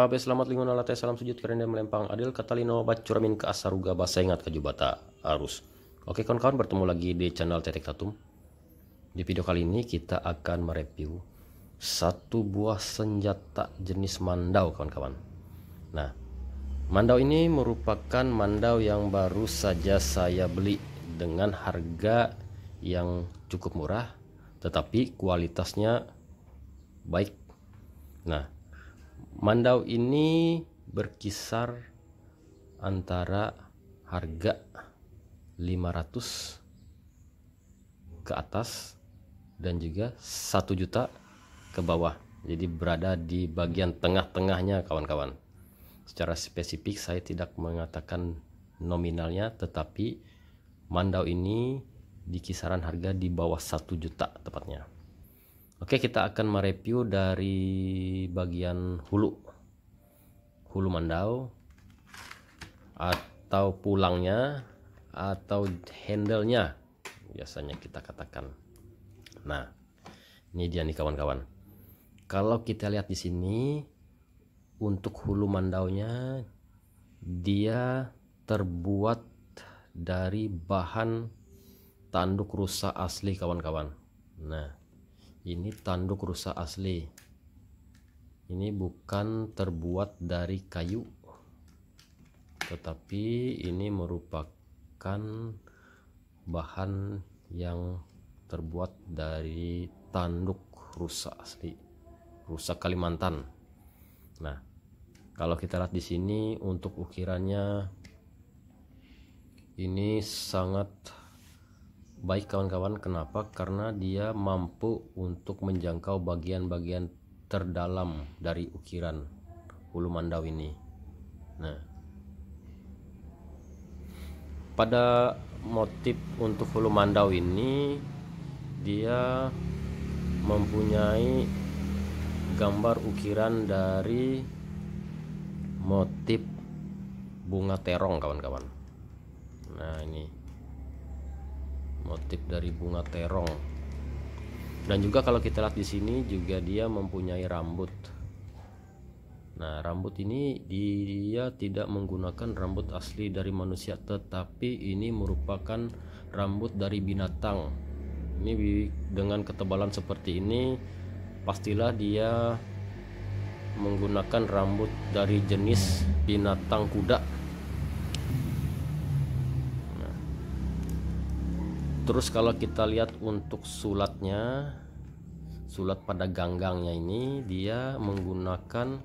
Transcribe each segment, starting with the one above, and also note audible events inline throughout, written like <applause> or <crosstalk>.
Sahabe selamat lingun ala salam sujud kerana melempang adil katalino bacuramin ke asaruga bahasa ingat ke jubata arus. Oke kawan-kawan bertemu lagi di channel Tetek Tatum. Di video kali ini kita akan mereview satu buah senjata jenis mandau kawan-kawan. Nah, mandau ini merupakan mandau yang baru saja saya beli dengan harga yang cukup murah tetapi kualitasnya baik. Nah, Mandau ini berkisar antara harga 500 ke atas dan juga 1 juta ke bawah. Jadi berada di bagian tengah-tengahnya kawan-kawan. Secara spesifik saya tidak mengatakan nominalnya tetapi mandau ini di kisaran harga di bawah 1 juta tepatnya. Oke, kita akan mereview dari bagian hulu. Hulu mandau atau pulangnya atau handle-nya biasanya kita katakan. Nah, ini dia nih kawan-kawan. Kalau kita lihat di sini untuk hulu mandau nya dia terbuat dari bahan tanduk rusa asli kawan-kawan. Nah, ini tanduk rusa asli ini bukan terbuat dari kayu tetapi ini merupakan bahan yang terbuat dari tanduk rusa asli rusa Kalimantan nah kalau kita lihat di sini untuk ukirannya ini sangat baik kawan-kawan kenapa karena dia mampu untuk menjangkau bagian-bagian terdalam dari ukiran hulu mandau ini nah pada motif untuk hulu mandau ini dia mempunyai gambar ukiran dari motif bunga terong kawan-kawan nah ini motif dari bunga terong dan juga kalau kita lihat di sini juga dia mempunyai rambut nah rambut ini dia tidak menggunakan rambut asli dari manusia tetapi ini merupakan rambut dari binatang ini dengan ketebalan seperti ini pastilah dia menggunakan rambut dari jenis binatang kuda terus kalau kita lihat untuk sulatnya sulat pada ganggangnya ini dia menggunakan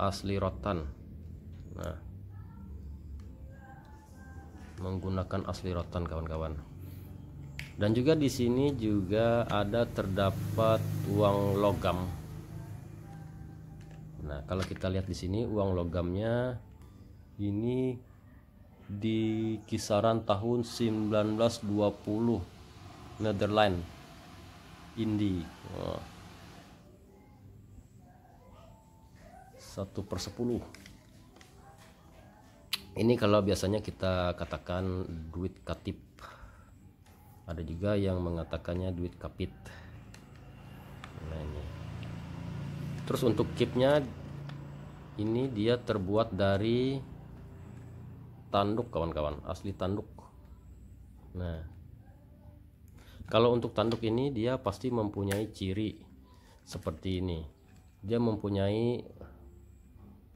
asli rotan nah menggunakan asli rotan kawan-kawan dan juga di sini juga ada terdapat uang logam nah kalau kita lihat di sini uang logamnya ini di kisaran tahun 1920 Netherlands Indi satu per sepuluh ini kalau biasanya kita katakan duit katip ada juga yang mengatakannya duit kapit nah ini terus untuk kipnya ini dia terbuat dari tanduk kawan-kawan asli tanduk nah kalau untuk tanduk ini dia pasti mempunyai ciri seperti ini dia mempunyai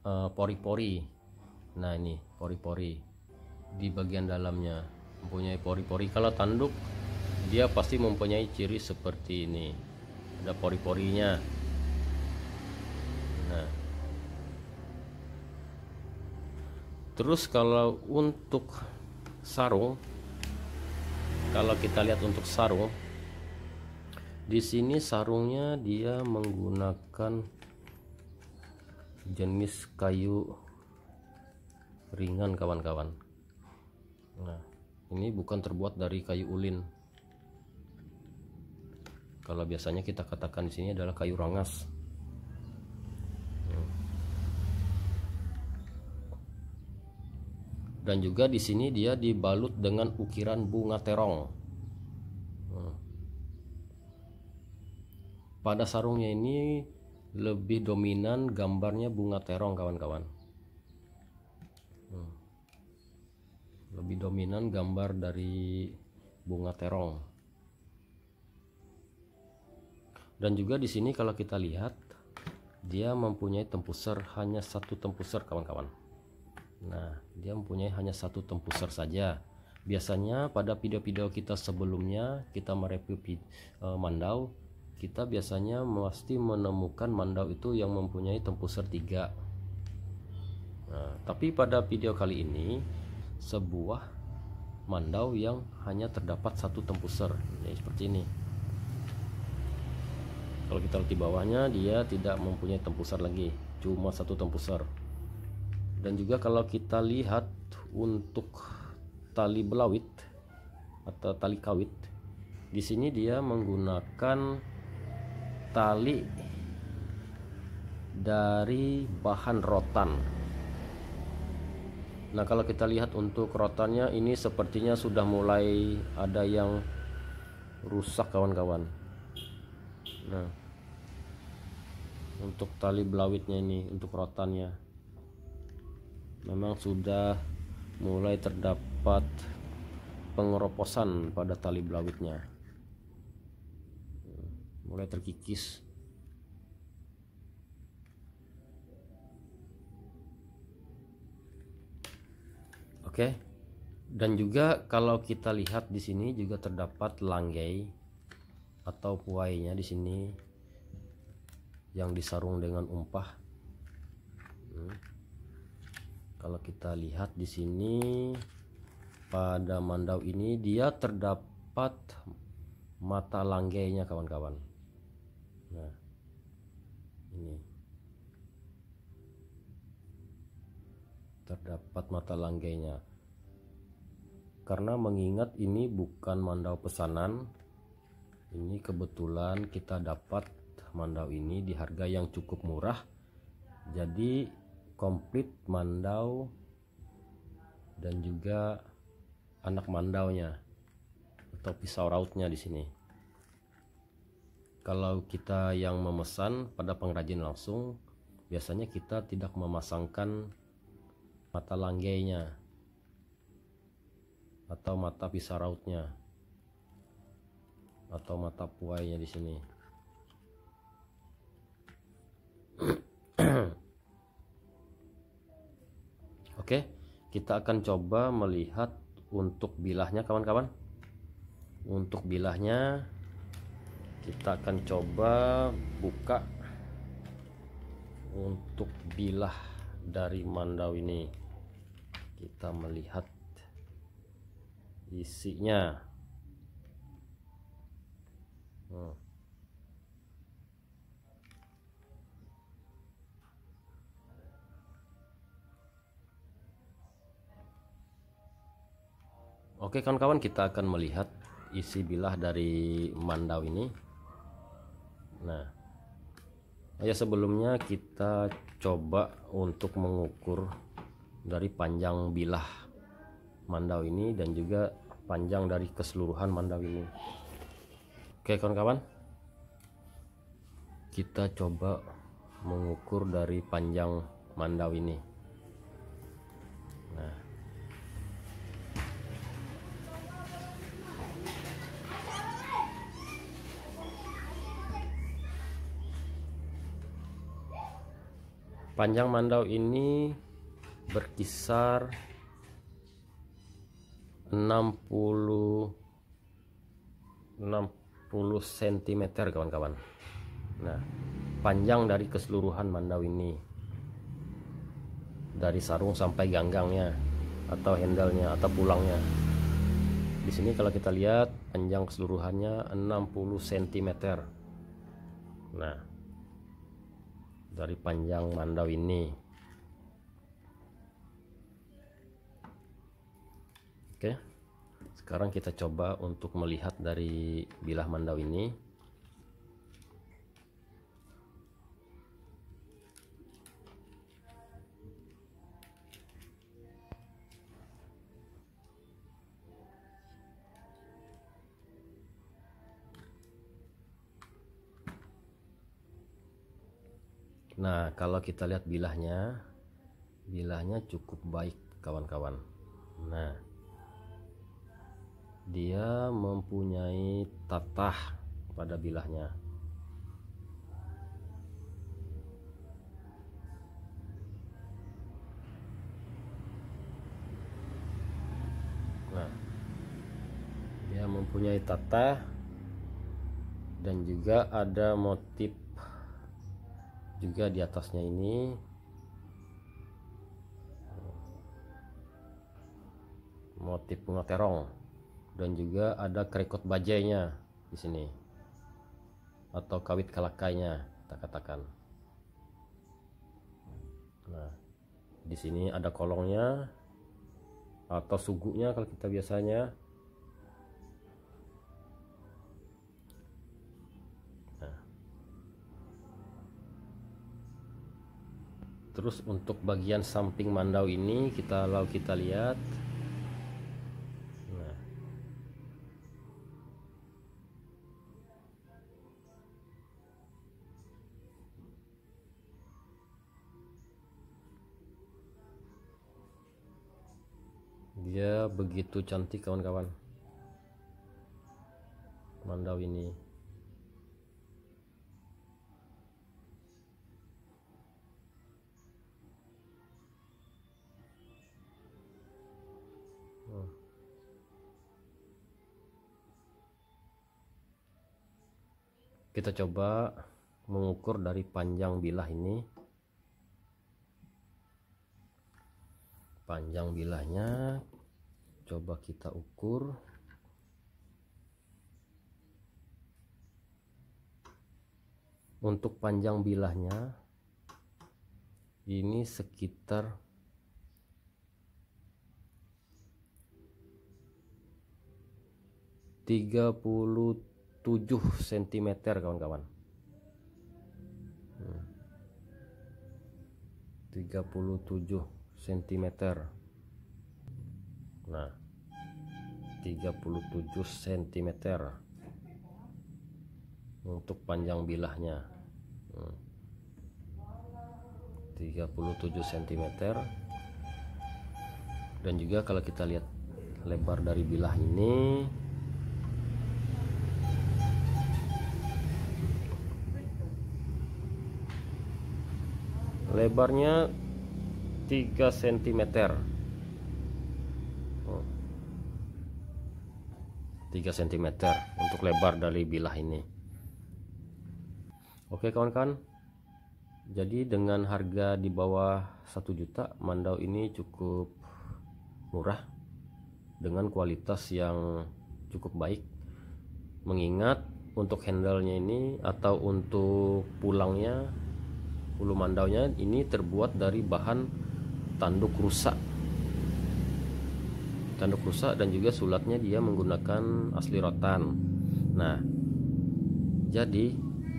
eh, pori-pori uh, nah ini pori-pori di bagian dalamnya mempunyai pori-pori kalau tanduk dia pasti mempunyai ciri seperti ini ada pori-porinya nah terus kalau untuk sarung kalau kita lihat untuk sarung di sini sarungnya dia menggunakan jenis kayu ringan kawan-kawan nah ini bukan terbuat dari kayu ulin kalau biasanya kita katakan di sini adalah kayu rangas dan juga di sini dia dibalut dengan ukiran bunga terong. Hmm. Pada sarungnya ini lebih dominan gambarnya bunga terong kawan-kawan. Hmm. Lebih dominan gambar dari bunga terong. Dan juga di sini kalau kita lihat dia mempunyai tempuser hanya satu tempuser kawan-kawan. Nah, dia mempunyai hanya satu tempusar saja biasanya pada video-video kita sebelumnya kita mereview uh, mandau kita biasanya pasti menemukan mandau itu yang mempunyai tempusar tiga. nah, tapi pada video kali ini sebuah mandau yang hanya terdapat satu tempusar ya, seperti ini kalau kita lihat di bawahnya dia tidak mempunyai tempusar lagi cuma satu tempusar dan juga kalau kita lihat untuk tali belawit atau tali kawit di sini dia menggunakan tali dari bahan rotan Nah kalau kita lihat untuk rotannya ini sepertinya sudah mulai ada yang rusak kawan-kawan Nah untuk tali belawitnya ini untuk rotannya memang sudah mulai terdapat pengeroposan pada tali belawitnya mulai terkikis oke dan juga kalau kita lihat di sini juga terdapat langgai atau puainya di sini yang disarung dengan umpah kalau kita lihat di sini pada mandau ini dia terdapat mata langgainya kawan-kawan nah ini terdapat mata langgainya karena mengingat ini bukan mandau pesanan ini kebetulan kita dapat mandau ini di harga yang cukup murah jadi komplit mandau dan juga anak mandaunya atau pisau rautnya di sini. Kalau kita yang memesan pada pengrajin langsung, biasanya kita tidak memasangkan mata langgainya atau mata pisau rautnya atau mata puainya di sini. <clears throat> Oke, kita akan coba melihat untuk bilahnya kawan-kawan. Untuk bilahnya kita akan coba buka untuk bilah dari mandau ini. Kita melihat isinya. Hmm. Oke kawan-kawan kita akan melihat isi bilah dari mandau ini Nah ya sebelumnya kita coba untuk mengukur dari panjang bilah mandau ini dan juga panjang dari keseluruhan mandau ini Oke kawan-kawan kita coba mengukur dari panjang mandau ini panjang mandau ini berkisar 60 60 cm kawan-kawan nah panjang dari keseluruhan mandau ini dari sarung sampai ganggangnya atau handalnya atau pulangnya di sini kalau kita lihat panjang keseluruhannya 60 cm nah dari panjang mandau ini oke sekarang kita coba untuk melihat dari bilah mandau ini Nah, kalau kita lihat bilahnya, bilahnya cukup baik, kawan-kawan. Nah, dia mempunyai tatah pada bilahnya. Nah, dia mempunyai tatah dan juga ada motif juga di atasnya ini motif bunga terong dan juga ada kerikot bajainya di sini atau kawit kalakainya kita katakan nah di sini ada kolongnya atau sugunya kalau kita biasanya terus untuk bagian samping mandau ini kita lalu kita lihat nah. dia begitu cantik kawan-kawan mandau ini kita coba mengukur dari panjang bilah ini panjang bilahnya coba kita ukur untuk panjang bilahnya ini sekitar 37 7 cm kawan-kawan 37 cm hmm. nah 37 cm untuk panjang bilahnya 37 cm hmm. dan juga kalau kita lihat lebar dari bilah ini lebarnya 3 cm 3 cm untuk lebar dari bilah ini oke kawan-kawan jadi dengan harga di bawah 1 juta mandau ini cukup murah dengan kualitas yang cukup baik mengingat untuk handle-nya ini atau untuk pulangnya Mandau-nya ini terbuat dari bahan tanduk rusak. Tanduk rusak dan juga sulatnya dia menggunakan asli rotan. Nah, jadi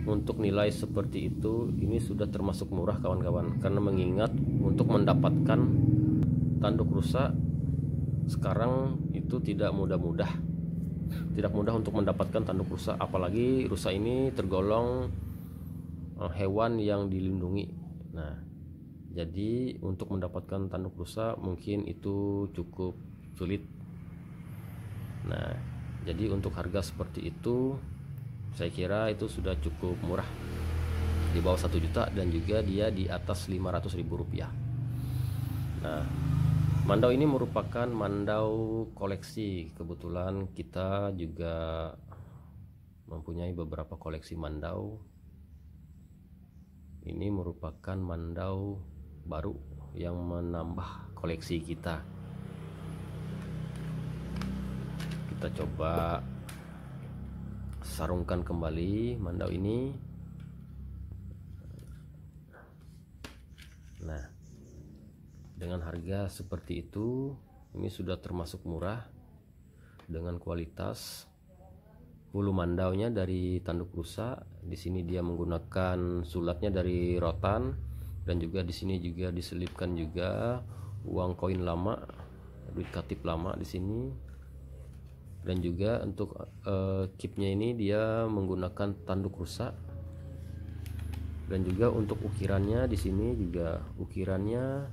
untuk nilai seperti itu ini sudah termasuk murah kawan-kawan karena mengingat untuk mendapatkan tanduk rusak sekarang itu tidak mudah-mudah tidak mudah untuk mendapatkan tanduk rusak apalagi rusak ini tergolong Eh, hewan yang dilindungi. Nah, jadi untuk mendapatkan tanduk rusa mungkin itu cukup sulit. Nah, jadi untuk harga seperti itu saya kira itu sudah cukup murah di bawah 1 juta dan juga dia di atas 500 ribu rupiah nah mandau ini merupakan mandau koleksi kebetulan kita juga mempunyai beberapa koleksi mandau ini merupakan mandau baru yang menambah koleksi kita kita coba sarungkan kembali mandau ini nah dengan harga seperti itu ini sudah termasuk murah dengan kualitas hulu mandaunya dari tanduk rusa di sini dia menggunakan sulatnya dari rotan dan juga di sini juga diselipkan juga uang koin lama duit katip lama di sini dan juga untuk uh, kipnya ini dia menggunakan tanduk rusa dan juga untuk ukirannya di sini juga ukirannya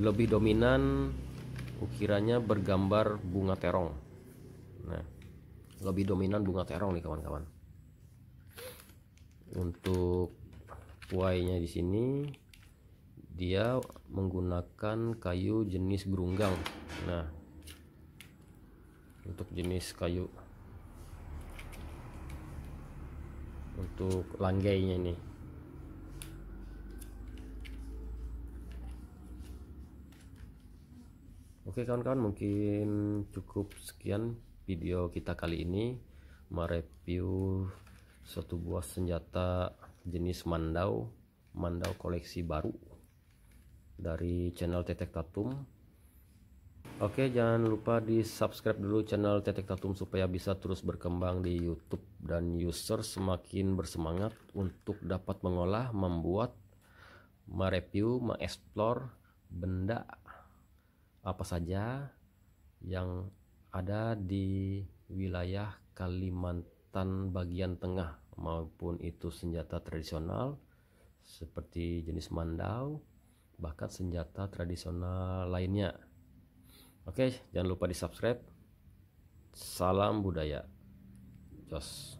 lebih dominan ukirannya bergambar bunga terong lebih dominan bunga terong nih kawan-kawan untuk kuainya di sini dia menggunakan kayu jenis berunggang nah untuk jenis kayu untuk langgainya nih oke kawan-kawan mungkin cukup sekian video kita kali ini mereview satu buah senjata jenis mandau mandau koleksi baru dari channel Tetek Tatum Oke jangan lupa di subscribe dulu channel Tetek Tatum supaya bisa terus berkembang di YouTube dan user semakin bersemangat untuk dapat mengolah, membuat, mereview, mengeksplor benda apa saja yang ada di wilayah Kalimantan bagian tengah maupun itu senjata tradisional seperti jenis mandau bahkan senjata tradisional lainnya. Oke, jangan lupa di-subscribe. Salam budaya. Jos.